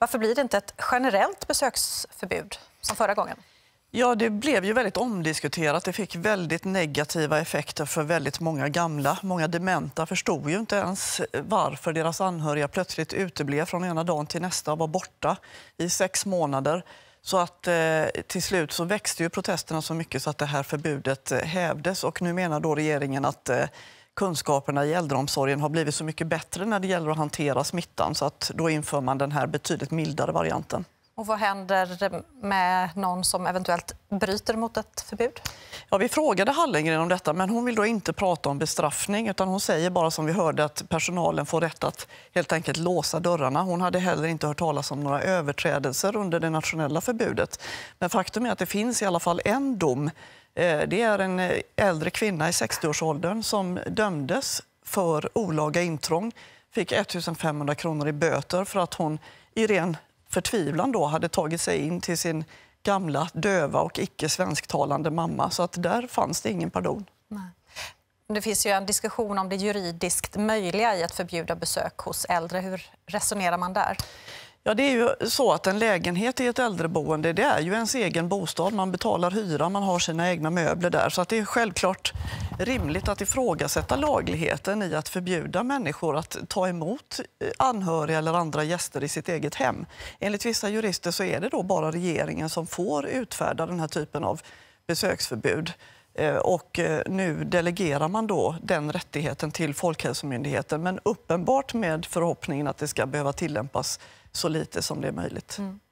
Varför blir det inte ett generellt besöksförbud som förra gången? Ja, det blev ju väldigt omdiskuterat. Det fick väldigt negativa effekter för väldigt många gamla. Många dementa förstod ju inte ens varför deras anhöriga plötsligt uteblev från ena dagen till nästa och var borta i sex månader. Så att eh, till slut så växte ju protesterna så mycket så att det här förbudet eh, hävdes och nu menar då regeringen att eh, kunskaperna i äldreomsorgen har blivit så mycket bättre när det gäller att hantera smittan så att då inför man den här betydligt mildare varianten. Och vad händer med någon som eventuellt bryter mot ett förbud? Ja, vi frågade Hallengren om detta, men hon vill då inte prata om bestraffning. utan Hon säger bara som vi hörde att personalen får rätt att helt enkelt låsa dörrarna. Hon hade heller inte hört talas om några överträdelser under det nationella förbudet. Men faktum är att det finns i alla fall en dom Eh, det är en eh, äldre kvinna i 60-årsåldern som dömdes för olaga intrång. Fick 1500 kronor i böter för att hon i ren förtvivlan då hade tagit sig in till sin gamla döva och icke svensktalande mamma. Så att där fanns det ingen pardon. Nej. Det finns ju en diskussion om det juridiskt möjliga i att förbjuda besök hos äldre. Hur resonerar man där? Ja, det är ju så att en lägenhet i ett äldreboende det är ju ens egen bostad. Man betalar hyra, man har sina egna möbler där. Så att det är självklart rimligt att ifrågasätta lagligheten i att förbjuda människor att ta emot eh, anhöriga eller andra gäster i sitt eget hem. Enligt vissa jurister så är det då bara regeringen som får utfärda den här typen av besöksförbud. Eh, och eh, nu delegerar man då den rättigheten till Folkhälsomyndigheten men uppenbart med förhoppningen att det ska behöva tillämpas så lite som det är möjligt. Mm.